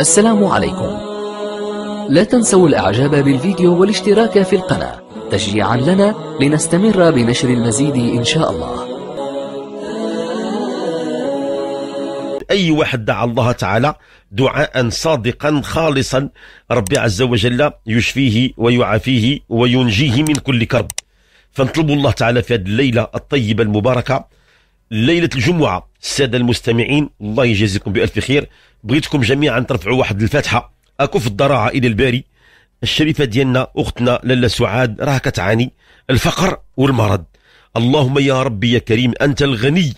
السلام عليكم لا تنسوا الاعجاب بالفيديو والاشتراك في القناة تشجيعا لنا لنستمر بنشر المزيد ان شاء الله أي واحد دعا الله تعالى دعاء صادقا خالصا ربي عز وجل يشفيه ويعافيه وينجيه من كل كرب فنطلب الله تعالى في هذه الليلة الطيبة المباركة ليلة الجمعة السادة المستمعين الله يجازيكم بألف خير بغيتكم جميعا ترفعوا واحد الفاتحه اكو في الضراعه الى الباري الشريفه ديالنا اختنا لاله سعاد راه كتعاني الفقر والمرض اللهم يا ربي يا كريم انت الغني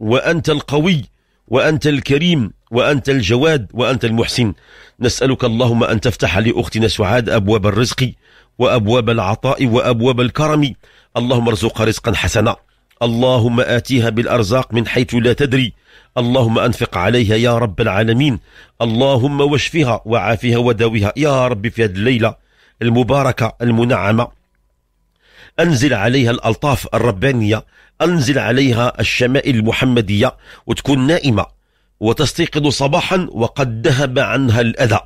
وانت القوي وانت الكريم وانت الجواد وانت المحسن نسالك اللهم ان تفتح لاختنا سعاد ابواب الرزق وابواب العطاء وابواب الكرم اللهم ارزقها رزقا حسنا اللهم آتيها بالأرزاق من حيث لا تدري اللهم أنفق عليها يا رب العالمين اللهم واشفها وعافها وداويها يا رب في هذه الليلة المباركة المنعمة أنزل عليها الألطاف الربانية أنزل عليها الشمائل المحمدية وتكون نائمة وتستيقظ صباحا وقد ذهب عنها الأذى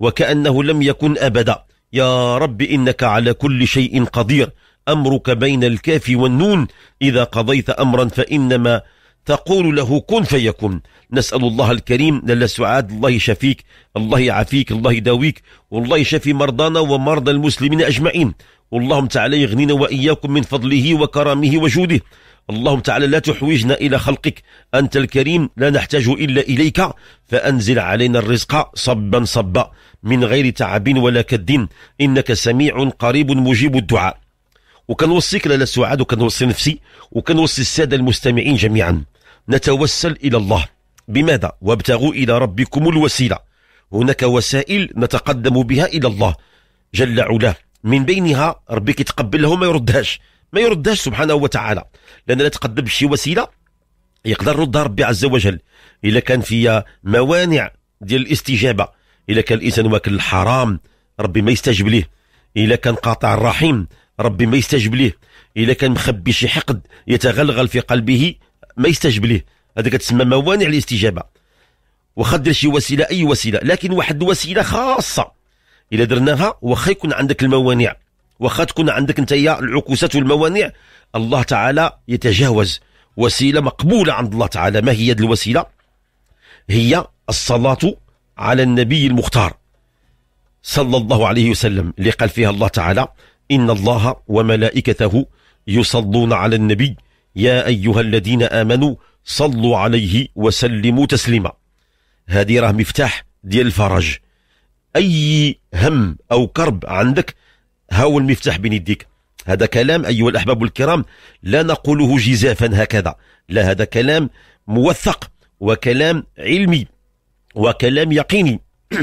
وكأنه لم يكن أبدا يا رب إنك على كل شيء قدير أمرك بين الكاف والنون إذا قضيت أمرا فإنما تقول له كن فيكن نسأل الله الكريم لله سعاد الله يشفيك الله يعافيك الله يداويك والله يشفي مرضانا ومرضى المسلمين أجمعين اللهم تعالى يغنينا وإياكم من فضله وكرمه وجوده اللهم تعالى لا تحوجنا إلى خلقك أنت الكريم لا نحتاج إلا إليك فأنزل علينا الرزق صبا صبا من غير تعب ولا كد إنك سميع قريب مجيب الدعاء وكنوصيك لاله سعاد وكنوصي نفسي وكنوصي الساده المستمعين جميعا نتوسل الى الله بماذا وابتغوا الى ربكم الوسيله هناك وسائل نتقدم بها الى الله جل علاه من بينها ربي كيتقبلها وما يردهاش ما يردهاش سبحانه وتعالى لان لا تقدم بشي وسيله يقدر يردها ربي عز وجل إذا كان فيها موانع ديال الاستجابه إذا كان الانسان واكل الحرام ربي ما يستجب ليه إذا كان قاطع الرحيم ربي ما يستجب ليه الا كان مخبي شي حقد يتغلغل في قلبه ما يستجب ليه هذا كتسمى موانع الاستجابه واخا دير شي وسيله اي وسيله لكن واحد الوسيله خاصه الا درناها واخا يكون عندك الموانع واخا تكون عندك انت العكوسات والموانع الله تعالى يتجاوز وسيله مقبوله عند الله تعالى ما هي هذه الوسيله هي الصلاه على النبي المختار صلى الله عليه وسلم اللي قال فيها الله تعالى إن الله وملائكته يصلون على النبي يا أيها الذين آمنوا صلوا عليه وسلموا تسليما هذه راه مفتاح ديال الفرج أي هم أو كرب عندك هاو المفتاح بين يديك هذا كلام أيها الأحباب الكرام لا نقوله جزافا هكذا لا هذا كلام موثق وكلام علمي وكلام يقيني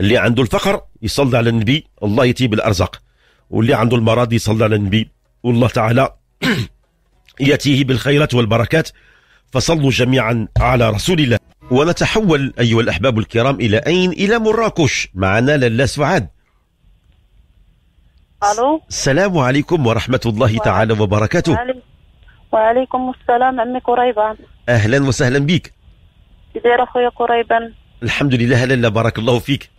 اللي عنده الفقر يصلي على النبي الله يتيب الأرزاق واللي عنده المرض يصلي على النبي والله تعالى يأتيه بالخيرات والبركات فصلوا جميعا على رسول الله ونتحول أيها الأحباب الكرام إلى أين؟ إلى مراكش معنا لاله سعاد ألو السلام عليكم ورحمة الله تعالى وبركاته وعليكم السلام عمي قريبه أهلا وسهلا بك كيف داير أخويا قريبا الحمد لله لاله بارك الله فيك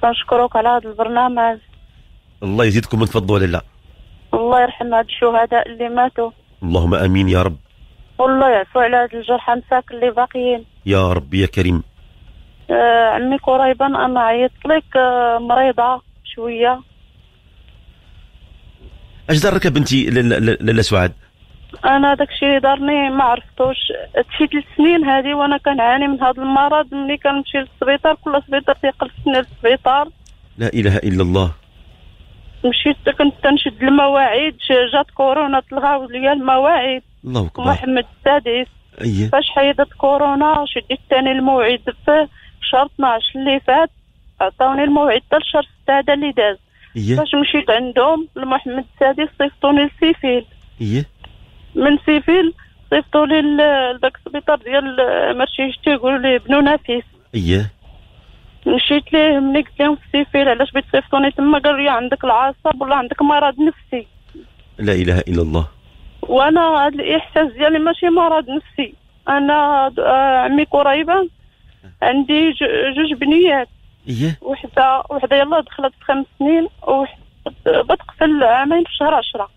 كنشكروك على هذا البرنامج الله يزيدكم من فضله لله الله يرحم هاد الشهداء اللي ماتوا اللهم امين يا رب والله يعفو على هاد الجرحى مساك اللي باقيين يا رب يا كريم آه عمي قريبا انا عيطت لك آه مريضه شويه اش درك بنتي لاله سعاد انا داكشي اللي دارني ما عرفتوش هادشي ثلاث سنين هادي وانا كنعاني من هذا المرض ملي كنمشي للسبيطار كل سبيطار تيقلصني للسبيطار لا اله الا الله مشيت كنت تنشد المواعيد جات كورونا طلعوا ليا المواعيد الله اكبر محمد السادس أيه. فاش حيدت كورونا شديت ثاني الموعد في شهر 12 اللي فات عطاوني الموعد حتى لشهر 6 هذا اللي داز إيه. فاش مشيت عندهم لمحمد السادس صيفطوني لسيفيل إيه. من سيفيل صيفطوا لي لذاك السبيطار ديال مرشي شتي يقولوا لي بنو نفيس اييه مشيت ليه ملي قلت لهم في سيفيل علاش بغيت تصيفطوني تما قال لي عندك العصب ولا عندك مرض نفسي لا اله الا الله وانا هذا الاحساس ديالي ماشي مرض نفسي انا آه، عمي قريبه عندي جوج بنيات اييه وحده وحده يلا دخلت خمس سنين وحده بتقفل عامين في شهر 10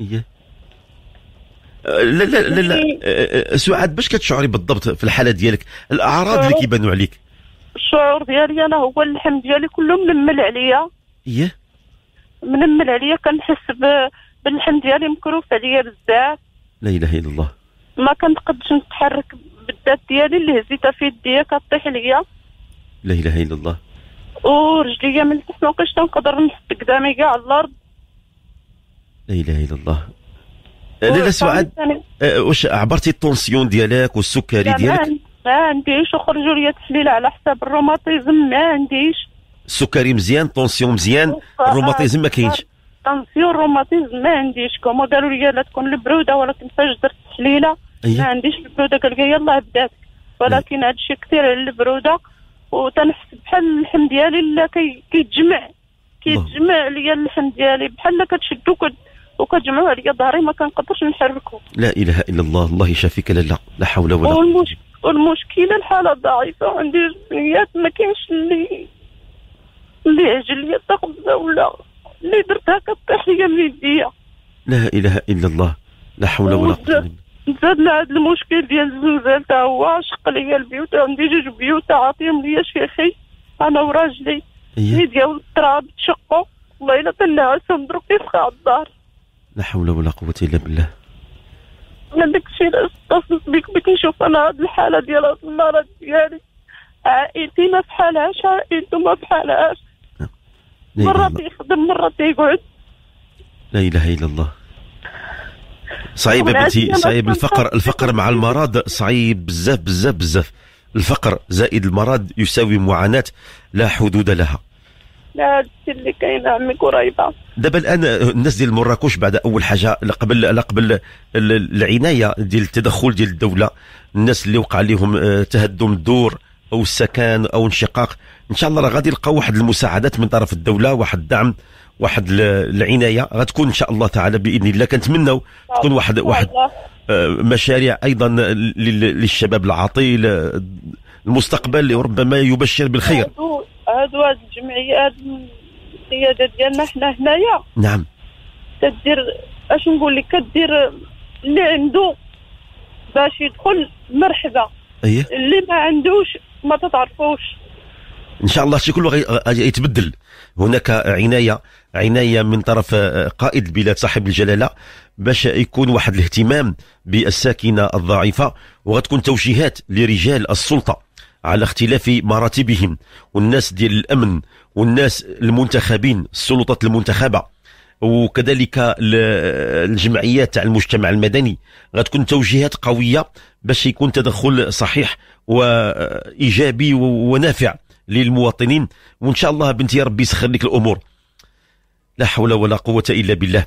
اييه لا لا لا, لا. إيه. أه، أه، أه، سعاد باش كتشعري بالضبط في الحاله ديالك الاعراض اللي كيبانوا عليك الشعور ديالي انا هو اللحم ديالي كله منمل عليا ايه منمل عليا كنحس باللحم ديالي مكروف عليا بزاف لا اله الا الله ما كنقدش نتحرك بالذات ديالي اللي هزيتها في يديا كطيح عليا لا اله الا الله ورجليا من تحت ما بقيتش تنقدر نحط قدامي كاع على الارض لا اله الا الله لا بس عاد واش عبرتي التونسيون ديالك والسكري ديالك ما عنديش وخرجوا لي التحليله على حساب الروماتيزم ما عنديش السكري مزيان التونسيون مزيان آه، الروماتيزم ما كاينش التونسيون الروماتيزم ما عنديش كما قالوا لي لا تكون البروده ولكن فاش درت التحليله أيوه. ما عنديش البروده قال لي يلاه بدات ولكن هذا الشيء كثير على البروده وتنحس بحال اللحم ديالي لا كيتجمع كيتجمع لي اللحم ديالي بحال كتشدو كت وكتجمعوا عليا ظهري ما كنقدرش نحركو لا اله الا الله الله يشافيك لا لا حول ولا قوه والمشكله الحاله ضعيفه وعندي جنيات ما كاينش اللي اللي عجل لي تاخذها ولا اللي درتها كطيح لي من يديا لا اله الا الله لا حول ولا قوه زاد هذا المشكل ديال الزلزال تا هو شق لي البيوت عندي جوج بيوت عاطيهم لي شيخي انا وراجلي اللي ديال التراب تشقوا والله الا تنعسهم دروك على الدار لا حول ولا قوه الا بالله انا داكشي علاش اتصلت بك بغيت نشوف انا هاد الحاله ديال هاد المرض ديالي يعني عائلتي ما بحالهاش عائلته ما بحالهاش مرة تيخدم مرة تيقعد لا اله الا الله صعيب بنتي صعيب الفقر الفقر مع المرض صعيب بزاف بزاف بزاف الفقر زائد المرض يساوي معاناة لا حدود لها لا اللي كاين عمي قريبه دابا الان آه، الناس ديال مراكش بعد اول حاجه قبل قبل العنايه ديال التدخل ديال الدوله الناس اللي وقع لهم آه، تهدم الدور او السكن او انشقاق ان شاء الله راه غادي يلقاو واحد المساعدات من طرف الدوله واحد الدعم واحد العنايه غتكون ان شاء الله تعالى باذن الله كنتمنوا تكون واحد واحد آه، مشاريع ايضا للشباب العاطل المستقبل ربما يبشر بالخير ادوات الجمعيات القياده ديالنا حنا هنايا نعم كدير اش نقول لك كدير اللي عنده باش يدخل مرحبا ايه اللي ما عندوش ما تتعرفوش ان شاء الله شي كله يتبدل هناك عنايه عنايه من طرف قائد البلاد صاحب الجلاله باش يكون واحد الاهتمام بالساكنه الضعيفه وغتكون توجيهات لرجال السلطه على اختلاف مراتبهم والناس ديال الامن والناس المنتخبين السلطات المنتخبه وكذلك الجمعيات تاع المجتمع المدني غتكون توجيهات قويه باش يكون تدخل صحيح وايجابي ونافع للمواطنين وان شاء الله بنتي ربي يسخر لك الامور لا حول ولا قوه الا بالله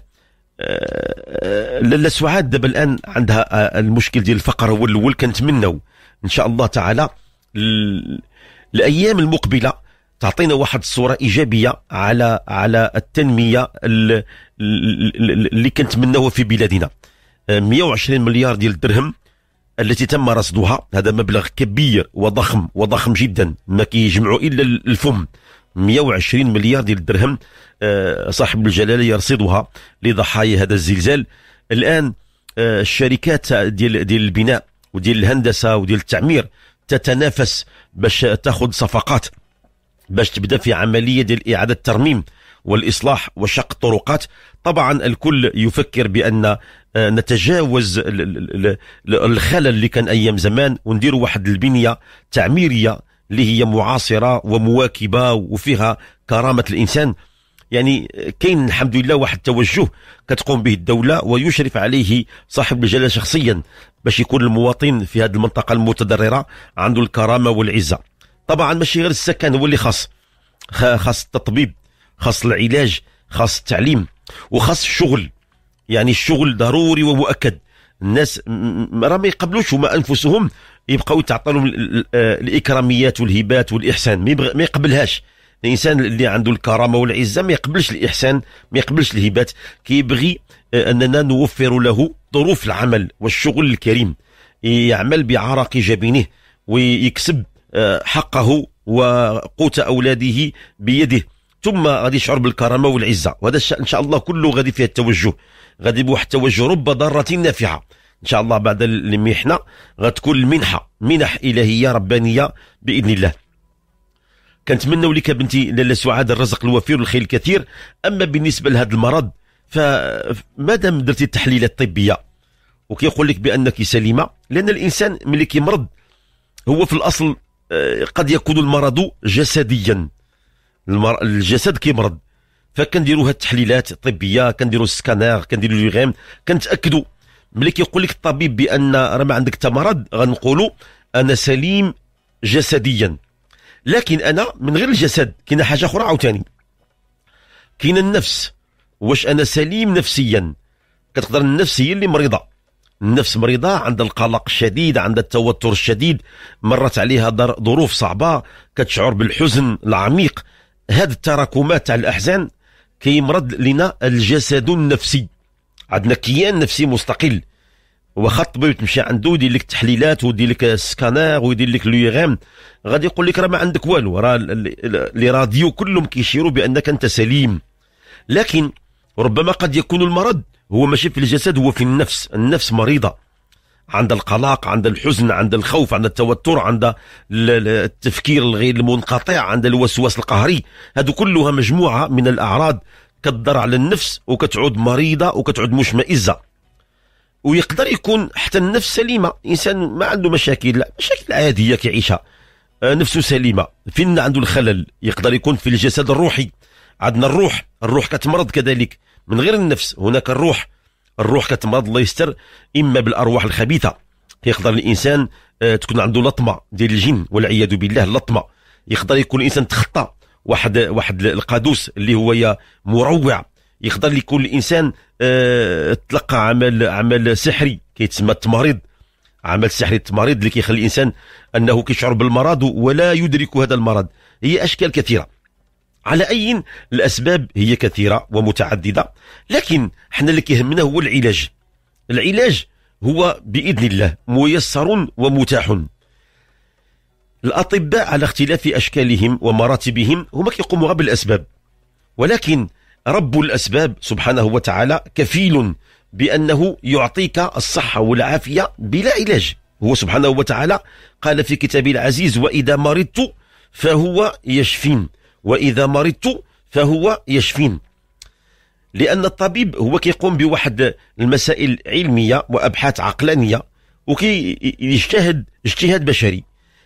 آه، لاله سعاد دابا الان عندها آه، المشكل ديال الفقر هو الاول كنتمنوا ان شاء الله تعالى الايام المقبله تعطينا واحد الصوره ايجابيه على على التنميه اللي كنتمناوها في بلادنا 120 آه، مليار ديال الدرهم التي تم رصدها هذا مبلغ كبير وضخم وضخم جدا ما كيجمعوا الا الفم 120 مليار ديال الدرهم آه، صاحب الجلاله يرصدها لضحايا هذا الزلزال الان آه، الشركات ديال ديال البناء وديال الهندسه وديال التعمير تتنافس باش تاخذ صفقات باش تبدا في عمليه ديال اعاده الترميم والاصلاح وشق الطرقات طبعا الكل يفكر بان آه، نتجاوز الخلل اللي كان ايام زمان ونديروا واحد البنيه تعميريه اللي هي معاصره ومواكبه وفيها كرامه الانسان يعني كاين الحمد لله واحد التوجه كتقوم به الدوله ويشرف عليه صاحب الجلاله شخصيا باش يكون المواطن في هذه المنطقه المتضرره عنده الكرامه والعزه طبعا ماشي غير السكن هو اللي خاص خاص التطبيب خاص العلاج خاص التعليم وخاص الشغل يعني الشغل ضروري ومؤكد الناس راه ما يقبلوش هما انفسهم يبقاو يتعطلوا آه، الاكراميات والهبات والاحسان ما يقبلهاش الانسان اللي عنده الكرامه والعزه ما يقبلش الاحسان ما يقبلش الهبات كيبغي آه، اننا نوفر له ظروف العمل والشغل الكريم يعمل بعرق جبينه ويكسب آه، حقه وقوت اولاده بيده ثم غادي يشعر بالكرامه والعزه وهذا ان شاء الله كله غادي فيه التوجه غادي بواحد التوجه رب ضاره نافعه ان شاء الله بعد المحنه غتكون المنحه منح الهيه ربانيه باذن الله كنتمنوا لك بنتي لاله سعاد الرزق الوفير والخير الكثير اما بالنسبه لهذا المرض فمادام درتي التحليلات الطبيه وكيقول لك بانك سليمه لان الانسان ملي كيمرض هو في الاصل آه، قد يكون المرض جسديا المر... الجسد كيمرض فكنديروا هاد التحليلات الطبيه كنديروا السكانير كنديروا غيم كنتاكدوا ملي كيقول لك الطبيب بان راه ما عندك حتى مرض غنقولوا انا سليم جسديا لكن انا من غير الجسد كاينه حاجه اخرى عاوتاني كاينه النفس واش انا سليم نفسيا كتقدر النفس هي اللي مريضه النفس مريضة عندها القلق الشديد عندها التوتر الشديد مرت عليها ظروف صعبة كتشعر بالحزن العميق هاد التراكمات تاع الأحزان كيمرض لنا الجسد النفسي عندنا كيان نفسي مستقل واخا الطبيب تمشي عنده ويدير لك التحليلات ويدير لك السكانير ويدير لك لو غادي يقول لك راه ما عندك والو راه لي راديو كلهم كيشيروا بانك انت سليم لكن ربما قد يكون المرض هو ماشي في الجسد هو في النفس النفس مريضه عند القلق عند الحزن عند الخوف عند التوتر عند التفكير الغير المنقطع عند الوسواس القهري هذو كلها مجموعه من الاعراض كتضر على النفس وكتعود مريضه وكتعود مشمئزه ويقدر يكون حتى النفس سليمه انسان ما عنده مشاكل لا مشاكل عاديه كيعيشها آه، نفسه سليمه فين عنده الخلل يقدر يكون في الجسد الروحي عندنا الروح الروح كتمرض كذلك من غير النفس هناك الروح الروح كتمرض الله يستر اما بالارواح الخبيثه يقدر الانسان آه، تكون عنده لطمه ديال الجن والعياذ بالله اللطمه يقدر يكون الانسان تخطى واحد واحد القادوس اللي هو يا مروع يقدر يكون الانسان اه تلقى عمل عمل سحري كيتسمى التمريض عمل سحري التمريض اللي كيخلي الانسان انه كيشعر بالمرض ولا يدرك هذا المرض هي اشكال كثيره على اي الاسباب هي كثيره ومتعدده لكن حنا اللي كيهمنا هو العلاج العلاج هو باذن الله ميسر ومتاح الاطباء على اختلاف اشكالهم ومراتبهم هما كيقوموا بالاسباب ولكن رب الأسباب سبحانه وتعالى كفيل بأنه يعطيك الصحة والعافية بلا علاج هو سبحانه وتعالى قال في كتابه العزيز وإذا مرضت فهو يشفين وإذا مرضت فهو يشفين لأن الطبيب هو كيقوم بواحد المسائل علمية وأبحاث عقلانية وكيجتهد اجتهاد بشري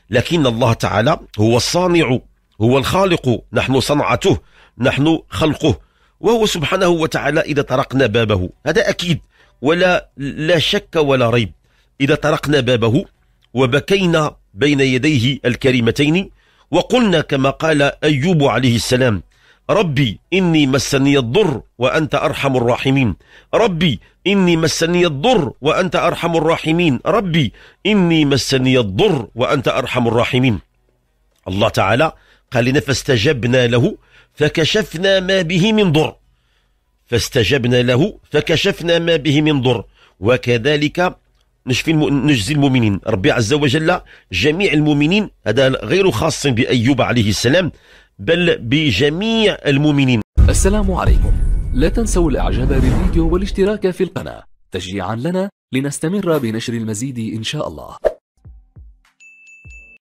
لكن الله تعالى هو الصانع هو الخالق نحن صنعته نحن خلقه وهو سبحانه وتعالى إذا طرقنا بابه هذا أكيد ولا لا شك ولا ريب إذا طرقنا بابه وبكينا بين يديه الكريمتين وقلنا كما قال أيوب عليه السلام ربي إني مسني الضر وأنت أرحم الراحمين ربي إني مسني الضر وأنت أرحم الراحمين ربي إني مسني الضر وأنت أرحم الراحمين الله تعالى قال لنا فاستجبنا له فكشفنا ما به من ضر فاستجبنا له فكشفنا ما به من ضر وكذلك نشفي نجزي المؤمنين ربي عز وجل جميع المؤمنين هذا غير خاص بأيوب عليه السلام بل بجميع المؤمنين السلام عليكم لا تنسوا الاعجاب بالفيديو والاشتراك في القناة تشجيعا لنا لنستمر بنشر المزيد إن شاء الله